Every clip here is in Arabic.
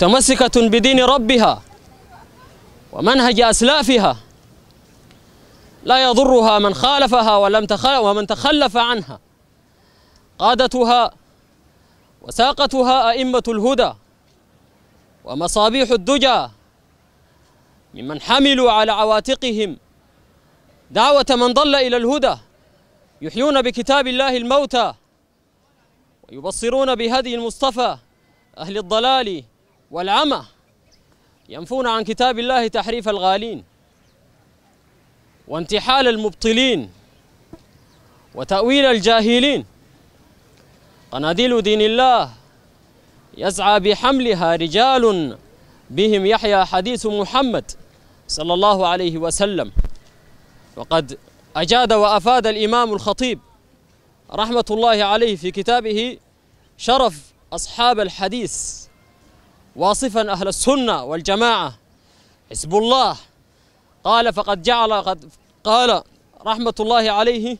متمسكة بدين ربها ومنهج أسلافها لا يضرها من خالفها ولم تخل ومن تخلف عنها قادتها وساقتها أئمة الهدى ومصابيح الدجى ممن حملوا على عواتقهم دعوة من ضل إلى الهدى يحيون بكتاب الله الموتى ويبصرون بهدي المصطفى أهل الضلال والعمى ينفون عن كتاب الله تحريف الغالين وانتحال المبطلين وتأويل الجاهلين قناديل دين الله يسعى بحملها رجال بهم يحيى حديث محمد صلى الله عليه وسلم وقد أجاد وأفاد الإمام الخطيب رحمة الله عليه في كتابه شرف أصحاب الحديث واصفا أهل السنة والجماعة حزب الله قال فقد جعل قد قال رحمة الله عليه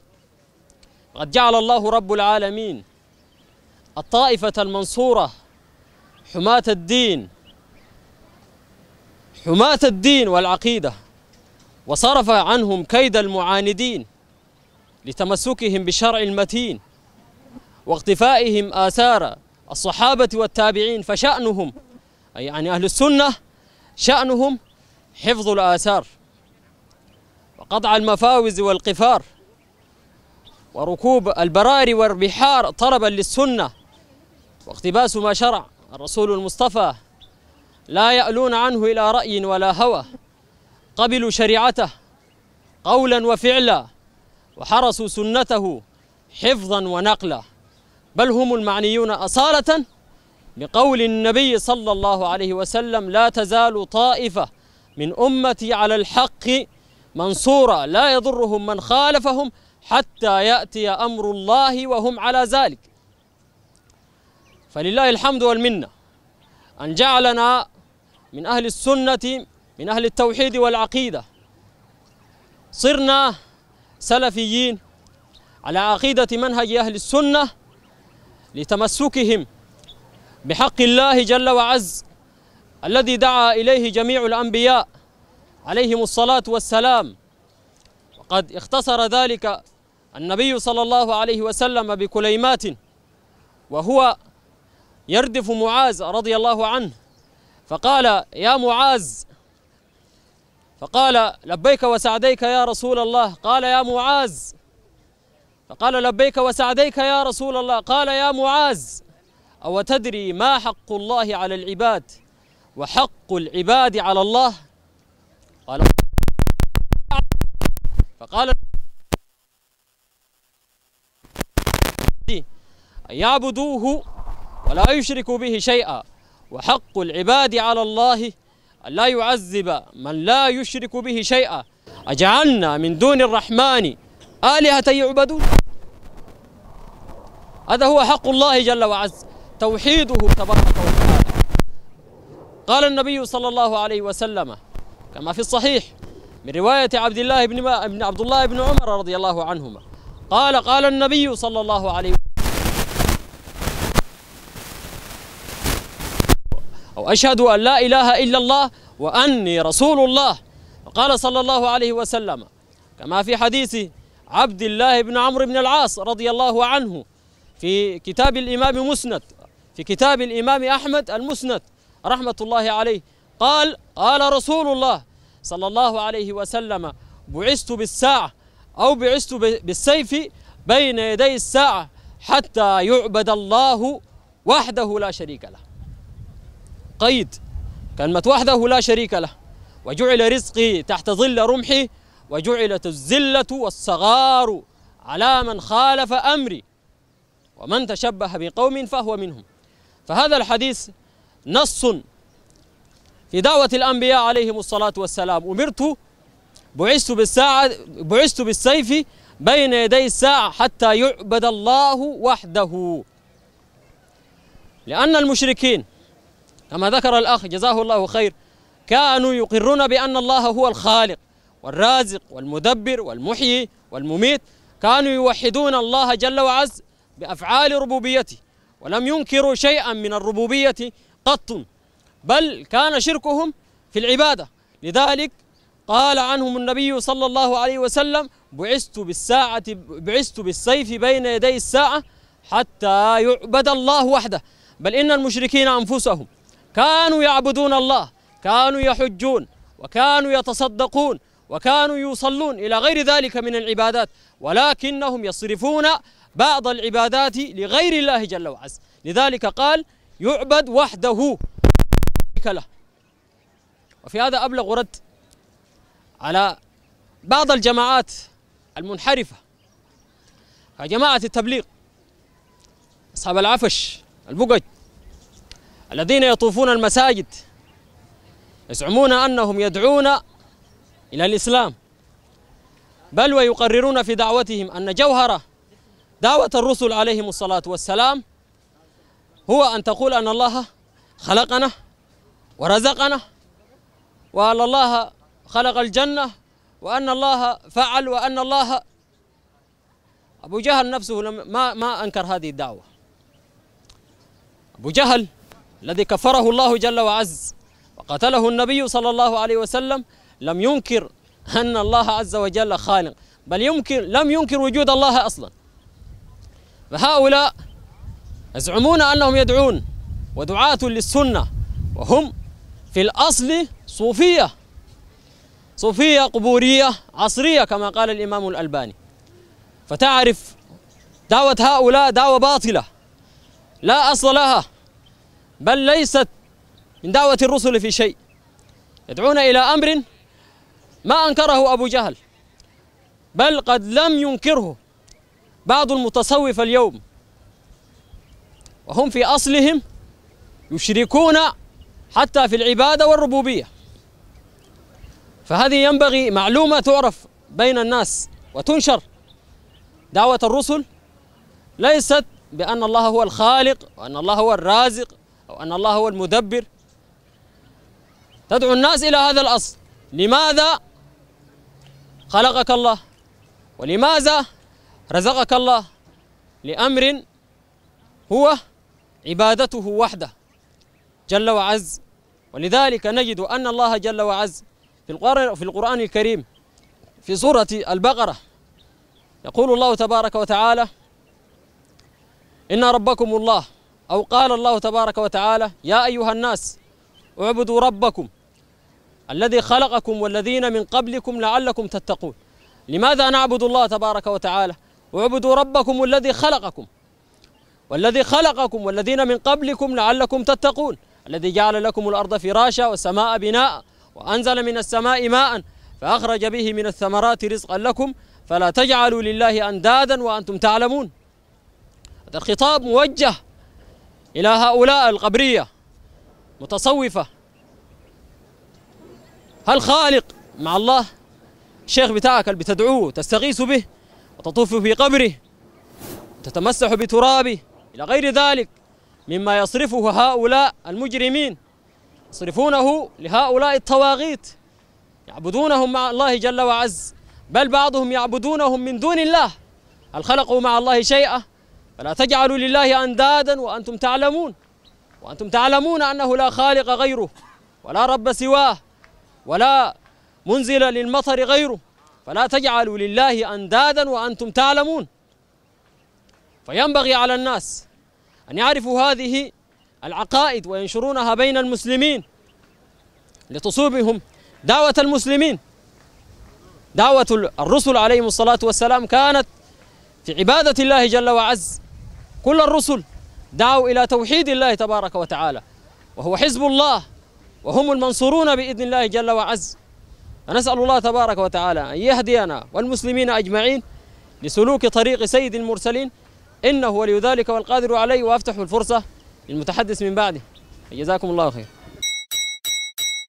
قد جعل الله رب العالمين الطائفة المنصورة حماة الدين حماة الدين والعقيدة وصرف عنهم كيد المعاندين لتمسكهم بالشرع المتين واقتفائهم آثار الصحابة والتابعين فشأنهم يعني أهل السنة شأنهم حفظ الآثار وقطع المفاوز والقفار وركوب البراري والبحار طلبا للسنة واقتباس ما شرع الرسول المصطفى لا يألون عنه إلى رأي ولا هوى قبلوا شريعته قولا وفعلا وحرسوا سنته حفظا ونقلا بل هم المعنيون أصالة لقول النبي صلى الله عليه وسلم لا تزال طائفة من أمتي على الحق منصورة لا يضرهم من خالفهم حتى يأتي أمر الله وهم على ذلك فلله الحمد والمنة أن جعلنا من أهل السنة من أهل التوحيد والعقيدة صرنا سلفيين على عقيدة منهج أهل السنة لتمسكهم بحق الله جل وعز الذي دعا إليه جميع الأنبياء عليهم الصلاة والسلام وقد اختصر ذلك النبي صلى الله عليه وسلم بكليمات وهو يردف معاذ رضي الله عنه فقال يا معاذ فقال لبيك وسعديك يا رسول الله قال يا معاذ فقال لبيك وسعديك يا رسول الله قال يا معاذ أو تدري ما حق الله على العباد وحق العباد على الله قال فقال أن يعبدوه ولا يشركوا به شيئا وحق العباد على الله أن لا يعذب من لا يشرك به شيئا أجعلنا من دون الرحمن آلهة يعبدون هذا هو حق الله جل وعز توحيده تبارك وتعالى قال النبي صلى الله عليه وسلم كما في الصحيح من رواية عبد الله بن ما ابن عبد الله بن عمر رضي الله عنهما قال قال النبي صلى الله عليه وسلم أو أشهد أن لا إله إلا الله وأني رسول الله وقال صلى الله عليه وسلم كما في حديث عبد الله بن عمرو بن العاص رضي الله عنه في كتاب الإمام مسند في كتاب الإمام أحمد المسند رحمة الله عليه قال قال رسول الله صلى الله عليه وسلم بعثت بالساعة أو بعثت بالسيف بين يدي الساعة حتى يعبد الله وحده لا شريك له قيد كلمة وحده لا شريك له وجعل رزقي تحت ظل رمحي وجعلت الزلة والصغار على من خالف أمري ومن تشبه بقوم فهو منهم فهذا الحديث نص في دعوة الأنبياء عليهم الصلاة والسلام أمرت بعثت بالساعة بعثت بالسيف بين يدي الساعة حتى يعبد الله وحده لأن المشركين كما ذكر الأخ جزاه الله خير كانوا يقرون بأن الله هو الخالق والرازق والمدبر والمحيي والمميت كانوا يوحدون الله جل وعز بأفعال ربوبيته ولم ينكروا شيئا من الربوبية قط بل كان شركهم في العبادة لذلك قال عنهم النبي صلى الله عليه وسلم بعثت بالساعة بعثت بالسيف بين يدي الساعة حتى يعبد الله وحده بل إن المشركين أنفسهم كانوا يعبدون الله كانوا يحجون وكانوا يتصدقون وكانوا يصلون إلى غير ذلك من العبادات ولكنهم يصرفون بعض العبادات لغير الله جل وعز لذلك قال يعبد وحده له وفي هذا أبلغ رد على بعض الجماعات المنحرفة جماعة التبليغ أصحاب العفش البقج الذين يطوفون المساجد يزعمون أنهم يدعون إلى الإسلام بل ويقررون في دعوتهم أن جوهره دعوة الرسل عليهم الصلاة والسلام هو أن تقول أن الله خلقنا ورزقنا وأن الله خلق الجنة وأن الله فعل وأن الله أبو جهل نفسه ما ما أنكر هذه الدعوة أبو جهل الذي كفره الله جل وعز وقتله النبي صلى الله عليه وسلم لم ينكر أن الله عز وجل خالق بل يمكن لم ينكر وجود الله أصلاً فهؤلاء يزعمون أنهم يدعون ودعاة للسنة وهم في الأصل صوفية صوفية قبورية عصرية كما قال الإمام الألباني فتعرف دعوة هؤلاء دعوة باطلة لا أصل لها بل ليست من دعوة الرسل في شيء يدعون إلى أمر ما أنكره أبو جهل بل قد لم ينكره بعض المتصوفة اليوم وهم في أصلهم يشركون حتى في العبادة والربوبية فهذه ينبغي معلومة تعرف بين الناس وتنشر دعوة الرسل ليست بأن الله هو الخالق وأن الله هو الرازق أو أن الله هو المدبر تدعو الناس إلى هذا الأصل لماذا خلقك الله ولماذا رزقك الله لأمر هو عبادته وحده جل وعز ولذلك نجد أن الله جل وعز في القرآن الكريم في سورة البقرة يقول الله تبارك وتعالى إن ربكم الله أو قال الله تبارك وتعالى يا أيها الناس اعبدوا ربكم الذي خلقكم والذين من قبلكم لعلكم تتقون لماذا نعبد الله تبارك وتعالى اعبدوا ربكم الذي خلقكم والذي خلقكم والذين من قبلكم لعلكم تتقون الذي جعل لكم الأرض فراشا والسماء بناء وأنزل من السماء ماء فأخرج به من الثمرات رزقا لكم فلا تجعلوا لله أندادا وأنتم تعلمون هذا الخطاب موجه إلى هؤلاء القبرية متصوفة هل خالق مع الله الشيخ بتاعك اللي بتدعوه تستغيث به وتطوف في قبره وتتمسح بترابه إلى غير ذلك مما يصرفه هؤلاء المجرمين يصرفونه لهؤلاء الطواغيت يعبدونهم مع الله جل وعز بل بعضهم يعبدونهم من دون الله هل خلقوا مع الله شيئا فلا تجعلوا لله أندادا وأنتم تعلمون وأنتم تعلمون أنه لا خالق غيره ولا رب سواه ولا منزل للمطر غيره فلا تجعلوا لله أندادا وأنتم تعلمون فينبغي على الناس أن يعرفوا هذه العقائد وينشرونها بين المسلمين لتصوبهم دعوة المسلمين دعوة الرسل عليهم الصلاة والسلام كانت في عبادة الله جل وعز كل الرسل دعوا إلى توحيد الله تبارك وتعالى وهو حزب الله وهم المنصورون بإذن الله جل وعز نسأل الله تبارك وتعالى أن يهدينا والمسلمين أجمعين لسلوك طريق سيد المرسلين إنه ولي ذلك والقادر عليه وأفتح الفرصة للمتحدث من بعده جزاكم الله خير